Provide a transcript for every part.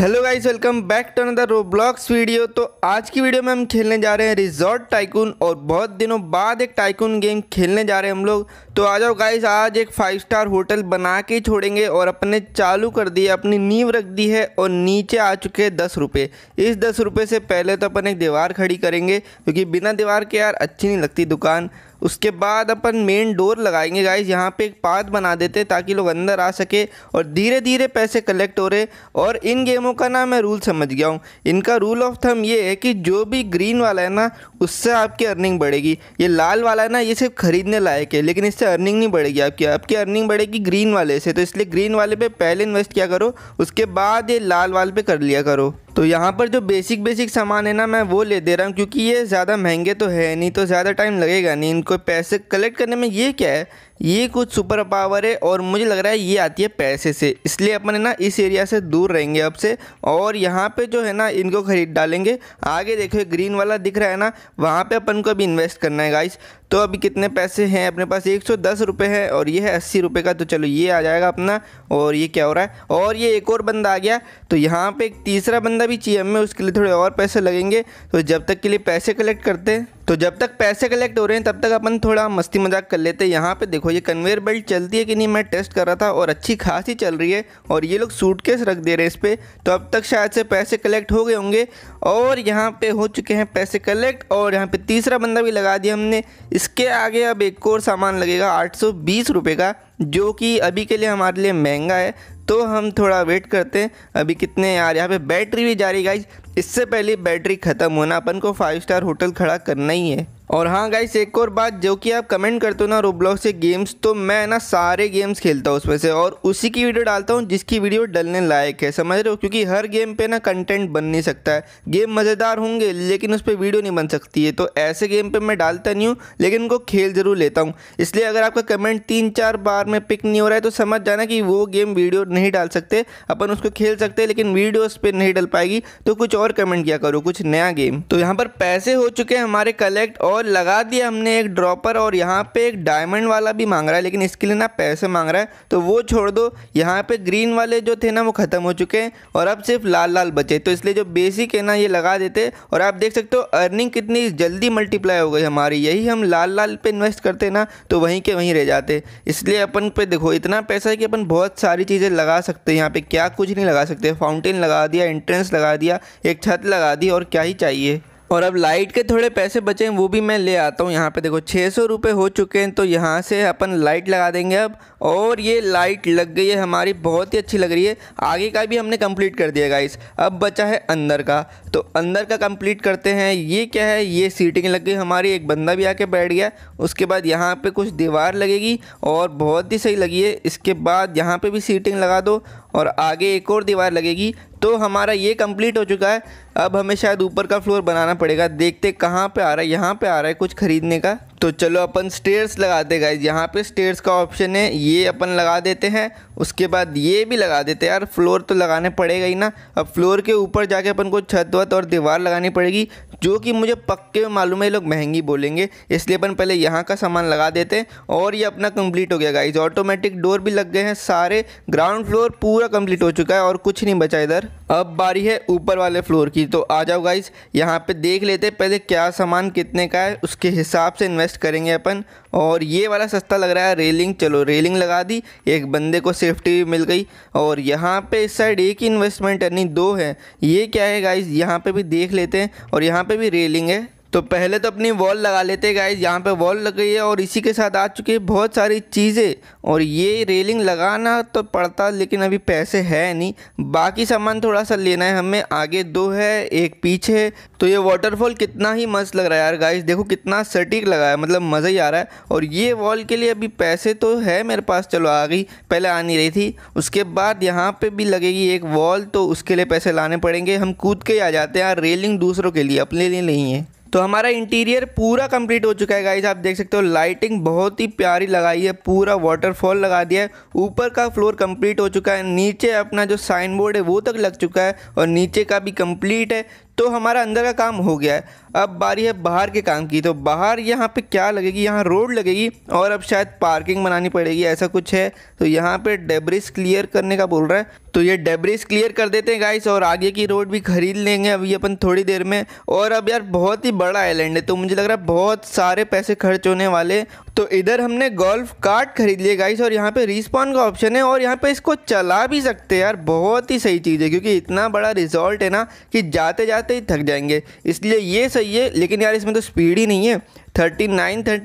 hello guys welcome back to another Roblox video तो आज की वीडियो में हम खेलने जा रहे हैं रिजॉर्ट टाइकून और बहुत दिनों बाद एक टाइकून गेम खेलने जा रहे हैं हम लोग तो आ जाओ गाइस आज एक फाइव स्टार होटल बना के छोड़ेंगे और अपने चालू कर दिए अपनी नींव रख दी है और नीचे आ चुके हैं दस रुपये इस दस रुपये से पहले तो अपन एक दीवार खड़ी करेंगे क्योंकि बिना दीवार के यार अच्छी नहीं लगती दुकान उसके बाद अपन मेन डोर लगाएंगे गाइस यहाँ पे एक पाथ बना देते हैं ताकि लोग अंदर आ सके और धीरे धीरे पैसे कलेक्ट हो रहे और इन गेमों का ना मैं रूल समझ गया हूँ इनका रूल ऑफ थम ये है कि जो भी ग्रीन वाला है ना उससे आपकी अर्निंग बढ़ेगी ये लाल वाला है ना ये सिर्फ खरीदने लायक है लेकिन इससे अर्निंग नहीं बढ़ेगी आपकी आपकी अर्निंग बढ़ेगी ग्रीन वाले से तो इसलिए ग्रीन वाले पर पहले इन्वेस्ट किया करो उसके बाद ये लाल वाले पर कर लिया करो तो यहाँ पर जो बेसिक बेसिक सामान है ना मैं वो ले दे रहा हूँ क्योंकि ये ज़्यादा महंगे तो है नहीं तो ज़्यादा टाइम लगेगा नहीं इनको पैसे कलेक्ट करने में ये क्या है ये कुछ सुपर पावर है और मुझे लग रहा है ये आती है पैसे से इसलिए अपन है ना इस एरिया से दूर रहेंगे अब से और यहाँ पे जो है ना इनको खरीद डालेंगे आगे देखो ग्रीन वाला दिख रहा है ना वहाँ पे अपन को अभी इन्वेस्ट करना है गाइस तो अभी कितने पैसे हैं अपने पास एक सौ दस रुपये है और ये है अस्सी रुपये का तो चलो ये आ जाएगा अपना और ये क्या हो रहा है और ये एक और बंदा आ गया तो यहाँ पर एक तीसरा बंदा भी चाहिए हमें उसके लिए थोड़े और पैसे लगेंगे तो जब तक के लिए पैसे कलेक्ट करते हैं तो जब तक पैसे कलेक्ट हो रहे हैं तब तक अपन थोड़ा मस्ती मजाक कर लेते हैं यहाँ पे देखो ये कन्वेयर बेल्ट चलती है कि नहीं मैं टेस्ट कर रहा था और अच्छी खासी चल रही है और ये लोग सूटकेस रख दे रहे हैं इस पर तो अब तक शायद से पैसे कलेक्ट हो गए होंगे और यहाँ पे हो चुके हैं पैसे कलेक्ट और यहाँ पे तीसरा बंदा भी लगा दिया हमने इसके आगे अब एक और सामान लगेगा आठ सौ बीस रुपये का जो कि अभी के लिए हमारे लिए महंगा है तो हम थोड़ा वेट करते हैं अभी कितने यार यहाँ पे बैटरी भी जा रही गाइज इससे पहले बैटरी ख़त्म होना अपन को फाइव स्टार होटल खड़ा करना ही है और हाँ गाइस एक और बात जो कि आप कमेंट करते हो ना रोब्लॉक से गेम्स तो मैं ना सारे गेम्स खेलता हूँ उसमें से और उसी की वीडियो डालता हूँ जिसकी वीडियो डलने लायक है समझ रहे हो क्योंकि हर गेम पे ना कंटेंट बन नहीं सकता है गेम मज़ेदार होंगे लेकिन उस पर वीडियो नहीं बन सकती है तो ऐसे गेम पर मैं डालता नहीं हूँ लेकिन उनको खेल ज़रूर लेता हूँ इसलिए अगर आपका कमेंट तीन चार बार में पिक नहीं हो रहा है तो समझ जाना कि वो गेम वीडियो नहीं डाल सकते अपन उसको खेल सकते हैं लेकिन वीडियो उस पर नहीं डल पाएगी तो कुछ और कमेंट किया करो कुछ नया गेम तो यहाँ पर पैसे हो चुके हैं हमारे कलेक्ट और और लगा दिया हमने एक ड्रॉपर और यहाँ पे एक डायमंड वाला भी मांग रहा है लेकिन इसके लिए ना पैसे मांग रहा है तो वो छोड़ दो यहाँ पे ग्रीन वाले जो थे ना वो ख़त्म हो चुके हैं और अब सिर्फ लाल लाल बचे तो इसलिए जो बेसिक है ना ये लगा देते और आप देख सकते हो अर्निंग कितनी जल्दी मल्टीप्लाई हो गई हमारी यही हम लाल लाल पर इन्वेस्ट करते ना तो वहीं के वहीं रह जाते इसलिए अपन पर देखो इतना पैसा है कि अपन बहुत सारी चीज़ें लगा सकते हैं यहाँ पर क्या कुछ नहीं लगा सकते फाउंटेन लगा दिया एंट्रेंस लगा दिया एक छत लगा दी और क्या ही चाहिए और अब लाइट के थोड़े पैसे बचे हैं वो भी मैं ले आता हूँ यहाँ पे देखो छः सौ रुपये हो चुके हैं तो यहाँ से अपन लाइट लगा देंगे अब और ये लाइट लग गई है हमारी बहुत ही अच्छी लग रही है आगे का भी हमने कंप्लीट कर दिया गाइस अब बचा है अंदर का तो अंदर का कंप्लीट करते हैं ये क्या है ये सीटिंग लग गई हमारी एक बंदा भी आके बैठ गया उसके बाद यहाँ पर कुछ दीवार लगेगी और बहुत ही सही लगी है इसके बाद यहाँ पर भी सीटिंग लगा दो और आगे एक और दीवार लगेगी तो हमारा ये कंप्लीट हो चुका है अब हमें शायद ऊपर का फ्लोर बनाना पड़ेगा देखते कहाँ पे आ रहा है यहाँ पे आ रहा है कुछ ख़रीदने का तो चलो अपन स्टेयर्स लगाते गाइज यहाँ पे स्टेयर्स का ऑप्शन है ये अपन लगा देते हैं उसके बाद ये भी लगा देते हैं यार फ्लोर तो लगाने पड़ेगा ही ना अब फ्लोर के ऊपर जाके अपन को छत वत और दीवार लगानी पड़ेगी जो कि मुझे पक्के में मालूम है लोग महंगी बोलेंगे इसलिए अपन पहले यहाँ का सामान लगा देते हैं और ये अपना कम्प्लीट हो गया गाइज ऑटोमेटिक डोर भी लग गए हैं सारे ग्राउंड फ्लोर पूरा कम्प्लीट हो चुका है और कुछ नहीं बचा इधर अब बारी है ऊपर वाले फ्लोर की तो आ जाओ गाइस यहाँ पे देख लेते पहले क्या सामान कितने का है उसके हिसाब से इन्वेस्ट करेंगे अपन और ये वाला सस्ता लग रहा है रेलिंग चलो रेलिंग लगा दी एक बंदे को सेफ्टी भी मिल गई और यहाँ पे इस साइड एक ही इन्वेस्टमेंट यानी दो है ये क्या है गाइस यहाँ पे भी देख लेते हैं और यहाँ पे भी रेलिंग है तो पहले तो अपनी वॉल लगा लेते गाइज यहाँ पे वॉल लग गई है और इसी के साथ आ चुकी है बहुत सारी चीज़ें और ये रेलिंग लगाना तो पड़ता लेकिन अभी पैसे है नहीं बाकी सामान थोड़ा सा लेना है हमें आगे दो है एक पीछे तो ये वाटरफॉल कितना ही मस्त लग रहा है यार गाइज देखो कितना सटीक लगा है मतलब मज़ा ही आ रहा है और ये वॉल के लिए अभी पैसे तो है मेरे पास चलो आ गई पहले आ नहीं रही थी उसके बाद यहाँ पर भी लगेगी एक वॉल तो उसके लिए पैसे लाने पड़ेंगे हम कूद के ही आ जाते हैं यार रेलिंग दूसरों के लिए अपने लिए नहीं है तो हमारा इंटीरियर पूरा कंप्लीट हो चुका है गाइज आप देख सकते हो लाइटिंग बहुत ही प्यारी लगाई है पूरा वाटरफॉल लगा दिया है ऊपर का फ्लोर कंप्लीट हो चुका है नीचे अपना जो साइन बोर्ड है वो तक लग चुका है और नीचे का भी कंप्लीट है तो हमारा अंदर का काम हो गया है अब बारी है बाहर के काम की तो बाहर यहाँ पे क्या लगेगी यहाँ रोड लगेगी और अब शायद पार्किंग बनानी पड़ेगी ऐसा कुछ है तो यहाँ पे डेब्रिस क्लियर करने का बोल रहा है तो ये डेब्रिस क्लियर कर देते हैं गाइस और आगे की रोड भी खरीद लेंगे अभी अपन थोड़ी देर में और अब यार बहुत ही बड़ा आइलैंड है तो मुझे लग रहा है बहुत सारे पैसे खर्च होने वाले तो इधर हमने गोल्फ कार्ट खरीद लिए गाइस और यहाँ पे रिस्पॉन का ऑप्शन है और यहाँ पे इसको चला भी सकते हैं यार बहुत ही सही चीज़ है क्योंकि इतना बड़ा रिजॉर्ट है ना कि जाते जाते ही थक जाएंगे इसलिए ये सही है लेकिन यार इसमें तो स्पीड ही नहीं है थर्टी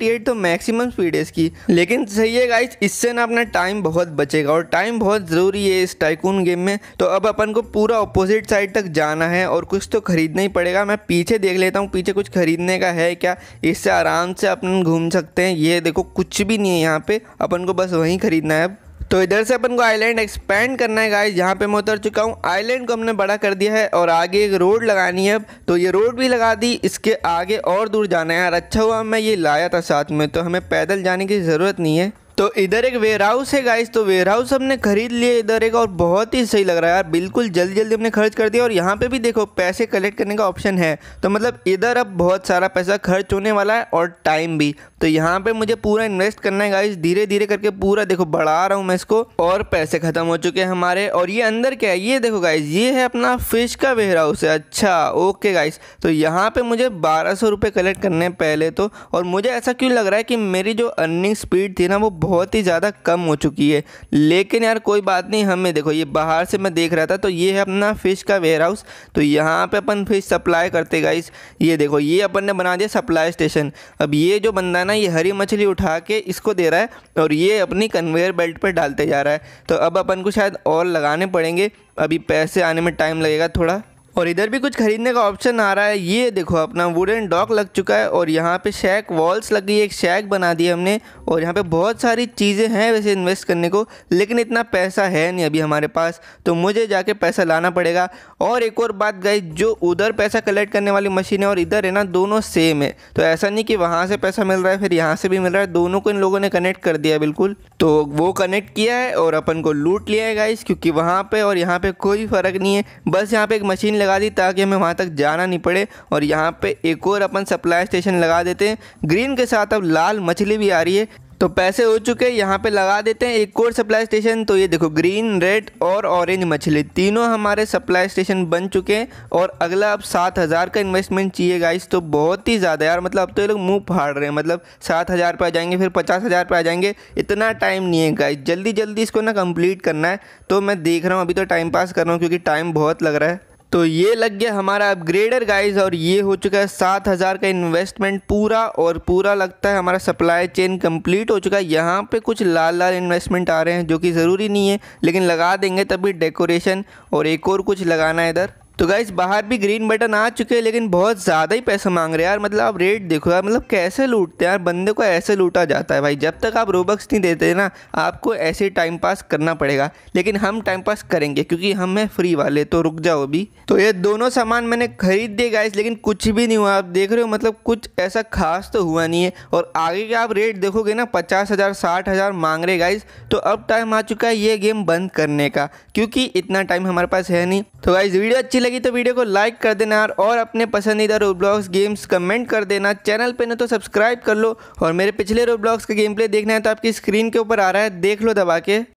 एट तो मैक्सिमम स्पीड है इसकी लेकिन सही है गाइस इससे ना अपना टाइम बहुत बचेगा और टाइम बहुत ज़रूरी है इस टाइकून गेम में तो अब अपन को पूरा अपोजिट साइड तक जाना है और कुछ तो खरीदना ही पड़ेगा मैं पीछे देख लेता हूँ पीछे कुछ खरीदने का है क्या इससे आराम से अपन घूम सकते हैं ये देखो कुछ भी नहीं है यहाँ पे अपन को बस वहीं खरीदना है अब तो इधर से अपन को आइलैंड एक्सपेंड करना है गाइस जहाँ पे मैं उतर चुका हूँ आइलैंड को हमने बड़ा कर दिया है और आगे एक रोड लगानी है तो ये रोड भी लगा दी इसके आगे और दूर जाना है यार अच्छा हुआ मैं ये लाया था साथ में तो हमें पैदल जाने की ज़रूरत नहीं है तो इधर एक वेयर हाउस है गाइस तो वेयर हाउस हमने खरीद लिए इधर एक और बहुत ही सही लग रहा है यार बिल्कुल जल्दी जल्दी हमने खर्च कर दिया और यहाँ पे भी देखो पैसे कलेक्ट करने का ऑप्शन है तो मतलब इधर अब बहुत सारा पैसा खर्च होने वाला है और टाइम भी तो यहाँ पे मुझे पूरा इन्वेस्ट करना है गाइस धीरे धीरे करके पूरा देखो बढ़ा रहा हूँ मैं इसको और पैसे खत्म हो चुके हैं हमारे और ये अंदर क्या है ये देखो गाइस ये है अपना फिश का वेयर हाउस है अच्छा ओके गाइस तो यहाँ पे मुझे बारह सौ कलेक्ट करने पहले तो और मुझे ऐसा क्यों लग रहा है कि मेरी जो अर्निंग स्पीड थी ना वो बहुत बहुत ही ज़्यादा कम हो चुकी है लेकिन यार कोई बात नहीं हमें देखो ये बाहर से मैं देख रहा था तो ये है अपना फ़िश का वेयर हाउस तो यहाँ पे अपन फिश सप्लाई करते गाइस ये देखो ये अपन ने बना दिया सप्लाई स्टेशन अब ये जो बंदा ना ये हरी मछली उठा के इसको दे रहा है और ये अपनी कन्वेयर बेल्ट पर डालते जा रहा है तो अब अपन को शायद और लगाने पड़ेंगे अभी पैसे आने में टाइम लगेगा थोड़ा और इधर भी कुछ खरीदने का ऑप्शन आ रहा है ये देखो अपना वुडन डॉक लग चुका है और यहाँ पे शैक वॉल्स लग गई एक शैक बना दी हमने और यहाँ पे बहुत सारी चीज़ें हैं वैसे इन्वेस्ट करने को लेकिन इतना पैसा है नहीं अभी हमारे पास तो मुझे जाके पैसा लाना पड़ेगा और एक और बात गई जो उधर पैसा कलेक्ट करने वाली मशीन है और इधर है ना दोनों सेम है तो ऐसा नहीं कि वहाँ से पैसा मिल रहा है फिर यहाँ से भी मिल रहा है दोनों को इन लोगों ने कनेक्ट कर दिया बिल्कुल तो वो कनेक्ट किया है और अपन को लूट लिया है गाइस क्योंकि वहाँ पर और यहाँ पर कोई फ़र्क नहीं है बस यहाँ पर एक मशीन लगा दी ताकि हमें वहाँ तक जाना नहीं पड़े और यहाँ पे एक और अपन सप्लाई स्टेशन लगा देते हैं ग्रीन के साथ अब लाल मछली भी आ रही है तो पैसे हो चुके हैं यहाँ पे लगा देते हैं एक और सप्लाई स्टेशन तो ये देखो ग्रीन रेड और ऑरेंज मछली तीनों हमारे सप्लाई स्टेशन बन चुके हैं और अगला अब सात हज़ार का इन्वेस्टमेंट चाहिए गाइस तो बहुत ही ज़्यादा यार मतलब अब तो ये लोग मुंह फाड़ रहे हैं मतलब सात हज़ार पर आ जाएंगे फिर पचास हज़ार पर आ जाएंगे इतना टाइम नहीं है गाइस जल्दी जल्दी इसको ना कंप्लीट करना है तो मैं देख रहा हूँ अभी तो टाइम पास कर रहा हूँ क्योंकि टाइम बहुत लग रहा है तो ये लग गया हमारा अपग्रेडर गाइस और ये हो चुका है सात हज़ार का इन्वेस्टमेंट पूरा और पूरा लगता है हमारा सप्लाई चेन कंप्लीट हो चुका है यहाँ पे कुछ लाल लाल इन्वेस्टमेंट आ रहे हैं जो कि ज़रूरी नहीं है लेकिन लगा देंगे तभी डेकोरेशन और एक और कुछ लगाना है इधर तो गाइज बाहर भी ग्रीन बटन आ चुके हैं लेकिन बहुत ज़्यादा ही पैसा मांग रहे हैं यार मतलब आप रेट देखो यार मतलब कैसे लूटते हैं यार बंदे को ऐसे लूटा जाता है भाई जब तक आप रोबक्स नहीं देते ना आपको ऐसे टाइम पास करना पड़ेगा लेकिन हम टाइम पास करेंगे क्योंकि हम हैं फ्री वाले तो रुक जाओ अभी तो ये दोनों सामान मैंने खरीद दिए गाइस लेकिन कुछ भी नहीं हुआ आप देख रहे हो मतलब कुछ ऐसा खास तो हुआ नहीं है और आगे का आप रेट देखोगे ना पचास हज़ार साठ हज़ार मांग रहे गाइज तो अब टाइम आ चुका है ये गेम बंद करने का क्योंकि इतना टाइम हमारे पास है नहीं तो गाइज वीडियो अच्छी लगी तो वीडियो को लाइक कर देना यार और अपने पसंदीदा रोब्लॉक्स गेम्स कमेंट कर देना चैनल पे ना तो सब्सक्राइब कर लो और मेरे पिछले रोब्लॉक्स का गेम प्ले देखना है तो आपकी स्क्रीन के ऊपर आ रहा है देख लो दबा के